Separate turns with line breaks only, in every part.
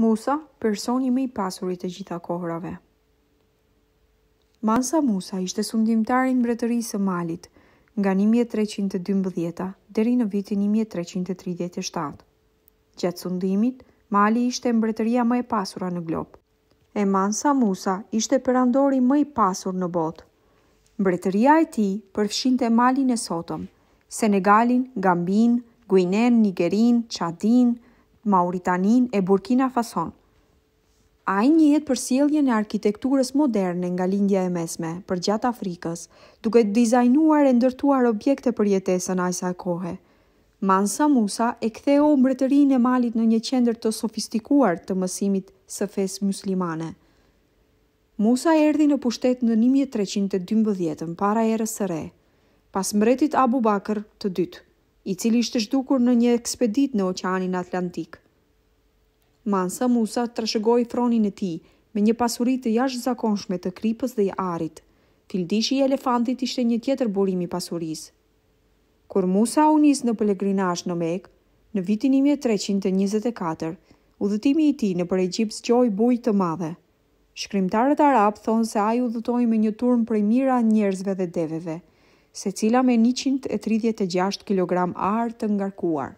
Musa, personi më i pasur i të gjitha kohërave. Mansa Musa ishte sundimtari i mbretërisë së Malit nga 1312 deri në vitin 1337. Gjatë sundimit, Mali ishte mbretëria më e pasura në glob. E Mansa Musa ishte perandori më i pasur në botë. Mbretëria e tij përfshinte Malin e sotëm, Senegalin, Gambin, Guinen, Nigerin, Çadin, Mauritanin e Burkina Fason. A i njëhet për sielje në arkitekturës moderne nga lindja e mesme për gjatë Afrikës, duke dizajnuar e ndërtuar objekte për jetesën ajsa e kohë. Mansa Musa e ktheu mbretërinë e malit në një qendër të sofistikuar të mësimit së fes muslimane. Musa erdi në pushtet në 1312 para erës së re, pas mbretit Abu Bakr të dytë i cili ishte zhdukur në një ekspedit në oqanin Atlantik. Mansa Musa të fronin e ti me një pasurit të jashtë zakonshme të kripës dhe i arit. Fildishi i elefantit ishte një tjetër burimi pasuris. Kur Musa unis në pëlegrinash në mek, në vitin 1324, udhëtimi i ti në për Ejqipt qoj buj të madhe. Shkrimtarët arabë thonë se aju udhëtoi me një turm për i mira njerëzve dhe deveve se cila me 136 kg arë të ngarkuar.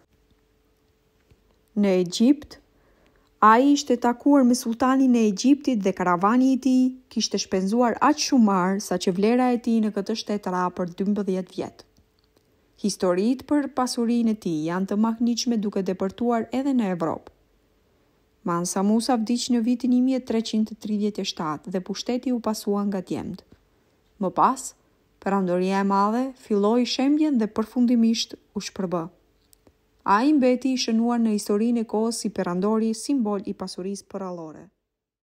Në Egjipt, a i ishte takuar me sultanin e Egjiptit dhe karavani i ti kishte shpenzuar aqë shumë sa që vlera e ti në këtë shtetë ra për 12 vjetë. Historit për pasurin e ti janë të mahniqme duke depërtuar edhe në Evropë. Mansa Musa vdiq në vitin 1337 dhe pushteti u pasua nga djemt. Më pasë, Për andorje e madhe, filloj shembjen dhe përfundimisht u shpërbë. A i mbeti i shënuar në historinë e kohës si perandori simbol i pasuris për alore.